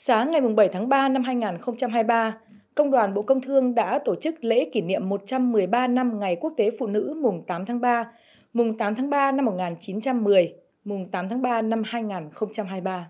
Sáng ngày 7 tháng 3 năm 2023, Công đoàn Bộ Công Thương đã tổ chức lễ kỷ niệm 113 năm Ngày Quốc tế Phụ nữ mùng 8 tháng 3, mùng 8 tháng 3 năm 1910, mùng 8 tháng 3 năm 2023.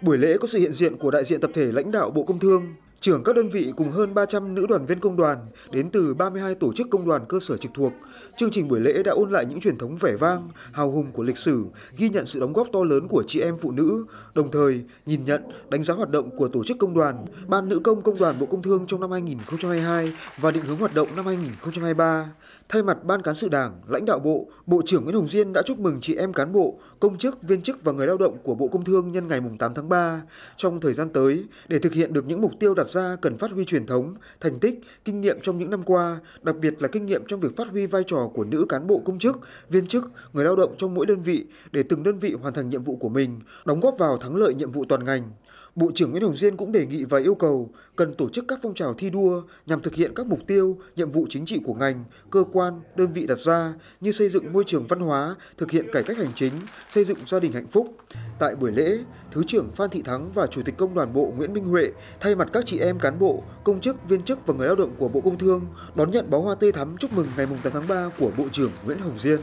Buổi lễ có sự hiện diện của đại diện tập thể lãnh đạo Bộ Công Thương, trưởng các đơn vị cùng hơn 300 nữ đoàn viên công đoàn đến từ 32 tổ chức công đoàn cơ sở trực thuộc. Chương trình buổi lễ đã ôn lại những truyền thống vẻ vang, hào hùng của lịch sử, ghi nhận sự đóng góp to lớn của chị em phụ nữ, đồng thời nhìn nhận, đánh giá hoạt động của tổ chức công đoàn, Ban Nữ công Công đoàn Bộ Công Thương trong năm 2022 và định hướng hoạt động năm 2023. Thay mặt Ban Cán sự Đảng, lãnh đạo Bộ, Bộ trưởng Nguyễn Hồng Diên đã chúc mừng chị em cán bộ, công chức, viên chức và người lao động của Bộ Công Thương nhân ngày 8 tháng 3. Trong thời gian tới, để thực hiện được những mục tiêu đặt ra cần phát huy truyền thống, thành tích, kinh nghiệm trong những năm qua, đặc biệt là kinh nghiệm trong việc phát huy vai trò của nữ cán bộ công chức, viên chức, người lao động trong mỗi đơn vị để từng đơn vị hoàn thành nhiệm vụ của mình, đóng góp vào thắng lợi nhiệm vụ toàn ngành. Bộ trưởng Nguyễn Hồng Diên cũng đề nghị và yêu cầu cần tổ chức các phong trào thi đua nhằm thực hiện các mục tiêu, nhiệm vụ chính trị của ngành, cơ quan, đơn vị đặt ra như xây dựng môi trường văn hóa, thực hiện cải cách hành chính, xây dựng gia đình hạnh phúc. Tại buổi lễ, Thứ trưởng Phan Thị Thắng và Chủ tịch Công đoàn Bộ Nguyễn Minh Huệ thay mặt các chị em cán bộ, công chức, viên chức và người lao động của Bộ Công Thương đón nhận bó hoa tươi thắm chúc mừng ngày 8 tháng 3 của Bộ trưởng Nguyễn Hồng Diên.